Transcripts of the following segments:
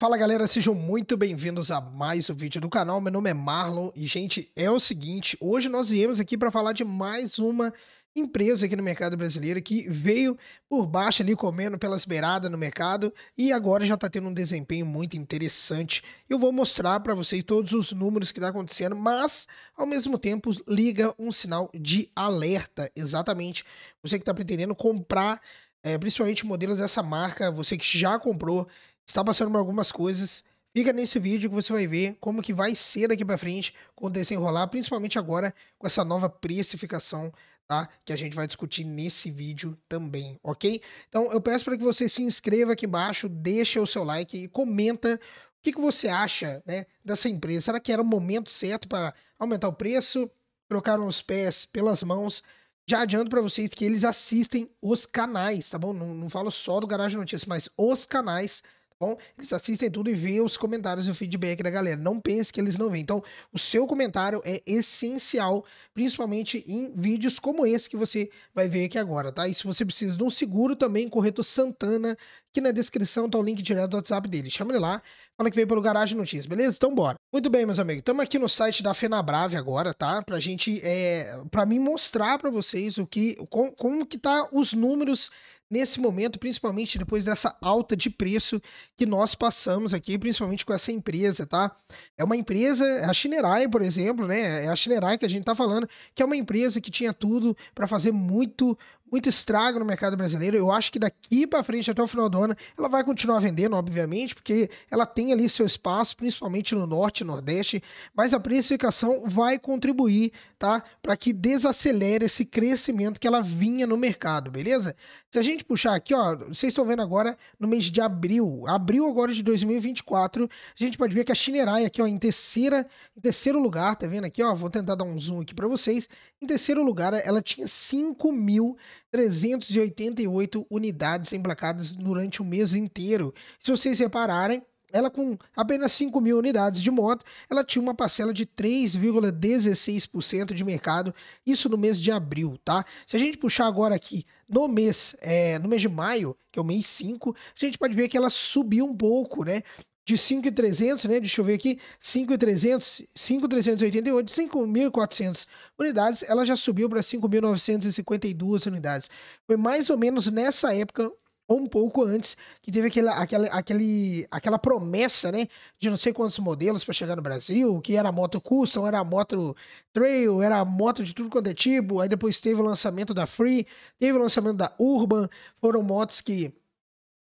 Fala galera, sejam muito bem-vindos a mais um vídeo do canal. Meu nome é Marlon e, gente, é o seguinte: hoje nós viemos aqui para falar de mais uma empresa aqui no mercado brasileiro que veio por baixo ali comendo pelas beiradas no mercado e agora já está tendo um desempenho muito interessante. Eu vou mostrar para vocês todos os números que está acontecendo, mas ao mesmo tempo liga um sinal de alerta, exatamente. Você que está pretendendo comprar é, principalmente modelos dessa marca, você que já comprou está passando por algumas coisas. Fica nesse vídeo que você vai ver como que vai ser daqui para frente quando desenrolar, principalmente agora com essa nova precificação, tá? Que a gente vai discutir nesse vídeo também, ok? Então eu peço para que você se inscreva aqui embaixo, deixa o seu like e comenta o que, que você acha, né, dessa empresa. Será que era o momento certo para aumentar o preço? Trocaram os pés pelas mãos? Já adianto para vocês que eles assistem os canais, tá bom? Não, não falo só do Garagem Notícias, mas os canais bom? Eles assistem tudo e veem os comentários e o feedback da galera. Não pense que eles não veem. Então, o seu comentário é essencial, principalmente em vídeos como esse que você vai ver aqui agora, tá? E se você precisa de um seguro também, Corretor Santana que na descrição tá o link direto do WhatsApp dele. Chama ele lá, fala que veio pelo Garagem Notícias, beleza? Então bora. Muito bem, meus amigos, estamos aqui no site da Fenabrave agora, tá? Pra gente, é, pra mim mostrar para vocês o que, com, como que tá os números nesse momento, principalmente depois dessa alta de preço que nós passamos aqui, principalmente com essa empresa, tá? É uma empresa, é a Shinerai, por exemplo, né? É a Shinerai que a gente tá falando, que é uma empresa que tinha tudo para fazer muito, muito estrago no mercado brasileiro. Eu acho que daqui para frente, até o final do ano, ela vai continuar vendendo, obviamente, porque ela tem ali seu espaço, principalmente no norte e nordeste, mas a precificação vai contribuir, tá? Para que desacelere esse crescimento que ela vinha no mercado, beleza? Se a gente puxar aqui, ó, vocês estão vendo agora no mês de abril, abril agora de 2024, a gente pode ver que a Shinerai aqui, ó, em terceira, em terceiro lugar, tá vendo aqui, ó, vou tentar dar um zoom aqui para vocês. Em terceiro lugar, ela tinha 5.388 unidades emplacadas durante o mês inteiro. Se vocês repararem, ela com apenas 5 mil unidades de moto, ela tinha uma parcela de 3,16% de mercado, isso no mês de abril, tá? Se a gente puxar agora aqui no mês, é, no mês de maio, que é o mês 5, a gente pode ver que ela subiu um pouco, né? de 5,300, né? Deixa eu ver aqui, 5,388, 5.400 unidades, ela já subiu para 5.952 unidades. Foi mais ou menos nessa época ou um pouco antes, que teve aquela, aquela, aquele, aquela promessa, né? De não sei quantos modelos para chegar no Brasil, que era moto custom, era moto trail, era moto de tudo quanto é tipo. Aí depois teve o lançamento da Free, teve o lançamento da Urban, foram motos que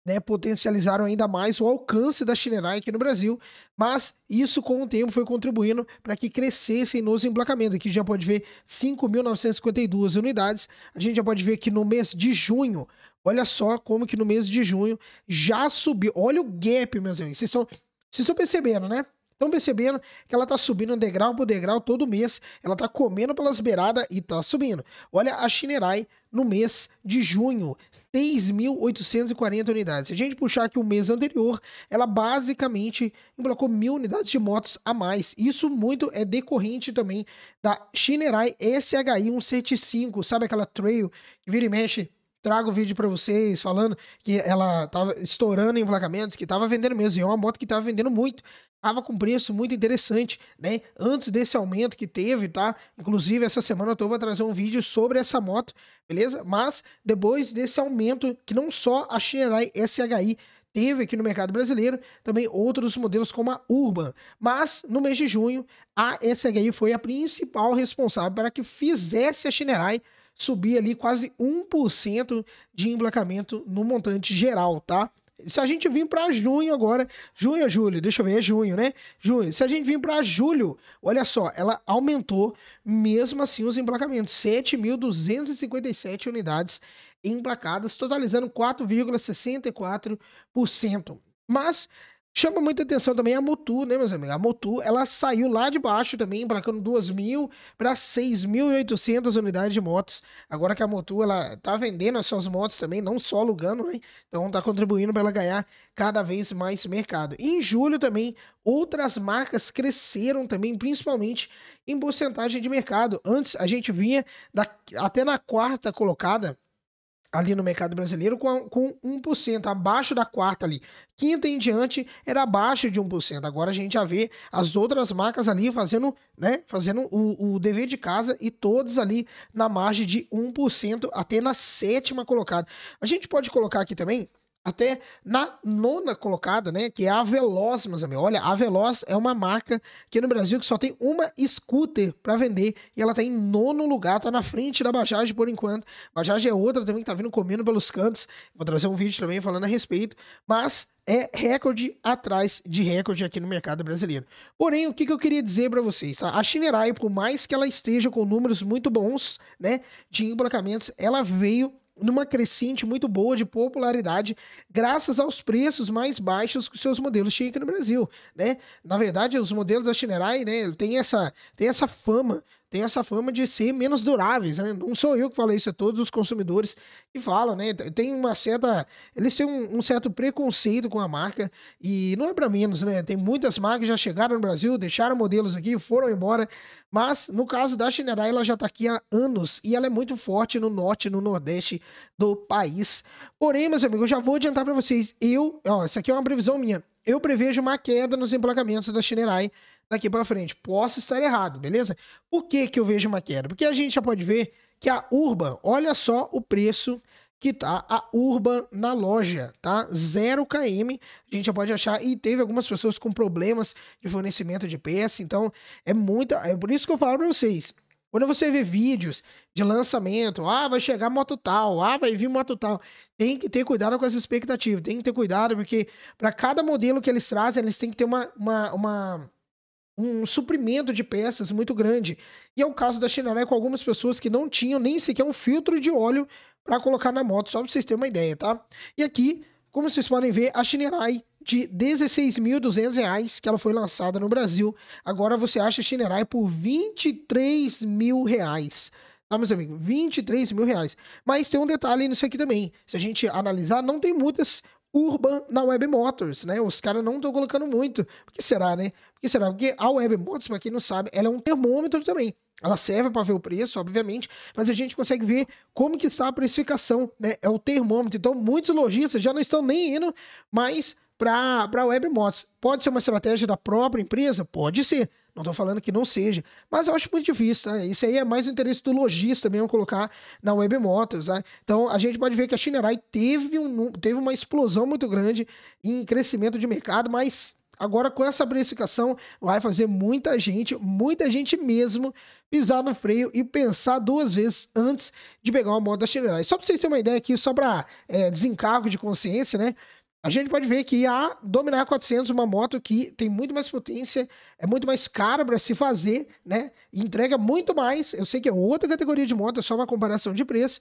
né, potencializaram ainda mais o alcance da Shinedai aqui no Brasil, mas isso com o tempo foi contribuindo para que crescessem nos emplacamentos. Aqui já pode ver 5.952 unidades. A gente já pode ver que no mês de junho Olha só como que no mês de junho já subiu. Olha o gap, meus amigos. Vocês estão, vocês estão percebendo, né? Estão percebendo que ela tá subindo degrau por degrau todo mês. Ela tá comendo pelas beiradas e tá subindo. Olha a Shinerai no mês de junho, 6.840 unidades. Se a gente puxar aqui o mês anterior, ela basicamente emplacou mil unidades de motos a mais. Isso muito é decorrente também da Shinerai SHI 175, sabe aquela trail que vira e mexe trago o vídeo para vocês falando que ela tava estourando em placamentos, que tava vendendo mesmo, e é uma moto que tava vendendo muito. Tava com preço muito interessante, né? Antes desse aumento que teve, tá? Inclusive, essa semana eu tô pra trazer um vídeo sobre essa moto, beleza? Mas depois desse aumento, que não só a Shinerai SHI teve aqui no mercado brasileiro, também outros modelos como a Urban. Mas no mês de junho, a SHI foi a principal responsável para que fizesse a Shinerai subir ali quase 1% de emplacamento no montante geral, tá? Se a gente vir para junho agora, junho, julho, deixa eu ver, é junho, né? Junho. Se a gente vir para julho, olha só, ela aumentou mesmo assim os emplacamentos, 7.257 unidades emplacadas, totalizando 4,64%. Mas Chama muita atenção também a Motu, né, meus amigos? A Motu, ela saiu lá de baixo também, emplacando 2.000 para 6.800 unidades de motos. Agora que a Motu, ela tá vendendo as suas motos também, não só alugando, né? Então tá contribuindo para ela ganhar cada vez mais mercado. E em julho também, outras marcas cresceram também, principalmente em porcentagem de mercado. Antes a gente vinha da, até na quarta colocada, ali no mercado brasileiro com, com 1%, abaixo da quarta ali. Quinta em diante era abaixo de 1%. Agora a gente já vê as outras marcas ali fazendo, né, fazendo o, o dever de casa e todas ali na margem de 1% até na sétima colocada. A gente pode colocar aqui também até na nona colocada, né? Que é a Veloz, meus amigos. Olha, a Veloz é uma marca que no Brasil que só tem uma scooter para vender e ela tá em nono lugar, tá na frente da Bajaj por enquanto. Bajaj é outra também que tá vindo comendo pelos cantos. Vou trazer um vídeo também falando a respeito, mas é recorde atrás de recorde aqui no mercado brasileiro. Porém, o que, que eu queria dizer para vocês? Tá? A Shinerai, por mais que ela esteja com números muito bons, né, de emplacamentos, ela veio numa crescente muito boa de popularidade, graças aos preços mais baixos que os seus modelos tinham aqui no Brasil, né? Na verdade, os modelos da Shinerai, né, tem essa, tem essa fama tem essa fama de ser menos duráveis, né? Não sou eu que falo isso, é todos os consumidores que falam, né? Tem uma certa. Eles têm um, um certo preconceito com a marca e não é para menos, né? Tem muitas marcas que já chegaram no Brasil, deixaram modelos aqui, foram embora, mas no caso da Shinerai, ela já tá aqui há anos e ela é muito forte no norte, no nordeste do país. Porém, meus amigos, eu já vou adiantar para vocês, eu, ó, isso aqui é uma previsão minha. Eu prevejo uma queda nos emplacamentos da Shinerai daqui para frente. Posso estar errado, beleza? Por que, que eu vejo uma queda? Porque a gente já pode ver que a Urban, olha só o preço que tá a Urban na loja, tá? 0 km, a gente já pode achar e teve algumas pessoas com problemas de fornecimento de peça, então é muita, é por isso que eu falo para vocês. Quando você vê vídeos de lançamento, ah, vai chegar moto tal, ah, vai vir moto tal, tem que ter cuidado com as expectativas tem que ter cuidado porque para cada modelo que eles trazem, eles têm que ter uma uma, uma um suprimento de peças muito grande. E é o caso da Shinaré com algumas pessoas que não tinham nem sequer um filtro de óleo para colocar na moto, só para vocês terem uma ideia, tá? E aqui, como vocês podem ver, a Chinerai de R$ reais que ela foi lançada no Brasil, agora você acha a Shinerai por R$ 23.000. Tá, meus amigos? 23 mil reais. Mas tem um detalhe nisso aqui também. Se a gente analisar, não tem muitas Urban na Web Motors, né? Os caras não estão colocando muito. Por que será, né? Por que será? Porque a Web Motors, para quem não sabe, ela é um termômetro também. Ela serve para ver o preço, obviamente, mas a gente consegue ver como que está a precificação, né? É o termômetro. Então, muitos lojistas já não estão nem indo mais para a Web Motors. Pode ser uma estratégia da própria empresa? Pode ser. Não estou falando que não seja, mas eu acho muito difícil, vista, né? Isso aí é mais interesse do lojista mesmo colocar na Web Motors, né? Então a gente pode ver que a Shinerai teve, um, teve uma explosão muito grande em crescimento de mercado, mas Agora, com essa precificação, vai fazer muita gente, muita gente mesmo, pisar no freio e pensar duas vezes antes de pegar uma moto da Shinerai. Só para vocês terem uma ideia aqui, só para é, eh, desencargo de consciência, né? a gente pode ver que a Dominar 400 é uma moto que tem muito mais potência, é muito mais cara para se fazer, né? entrega muito mais. Eu sei que é outra categoria de moto, é só uma comparação de preço.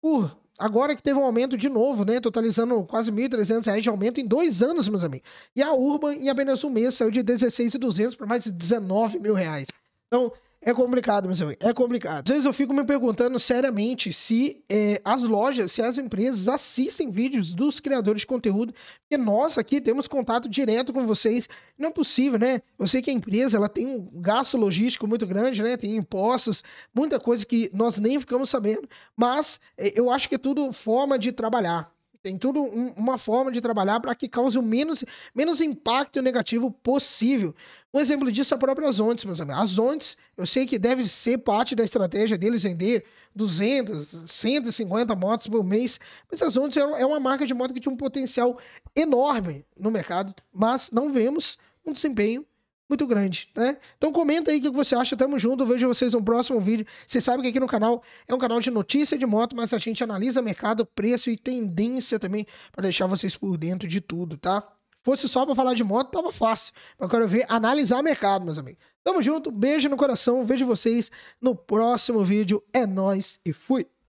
Por agora que teve um aumento de novo, né? Totalizando quase R$ 1.300 de aumento em dois anos, meus amigos. E a Urban, em apenas um mês, saiu de 16.200 para mais de R$ mil reais. Então, é complicado, meu amigo, é complicado. Às vezes eu fico me perguntando seriamente se eh, as lojas, se as empresas assistem vídeos dos criadores de conteúdo, porque nós aqui temos contato direto com vocês. Não é possível, né? Eu sei que a empresa ela tem um gasto logístico muito grande, né? Tem impostos, muita coisa que nós nem ficamos sabendo, mas eh, eu acho que é tudo forma de trabalhar. Tem tudo um, uma forma de trabalhar para que cause o menos, menos impacto negativo possível. Um exemplo disso é a própria Azontes, meus amigos. Azontes, eu sei que deve ser parte da estratégia deles vender 200, 150 motos por mês, mas a Azontes é, é uma marca de moto que tinha um potencial enorme no mercado, mas não vemos um desempenho muito grande, né? Então comenta aí o que você acha, tamo junto, vejo vocês no próximo vídeo. Você sabe que aqui no canal é um canal de notícia de moto, mas a gente analisa mercado, preço e tendência também para deixar vocês por dentro de tudo, tá? Fosse só pra falar de moto, tava fácil. Mas eu quero ver analisar mercado, meus amigos. Tamo junto, beijo no coração, vejo vocês no próximo vídeo. É nós e fui!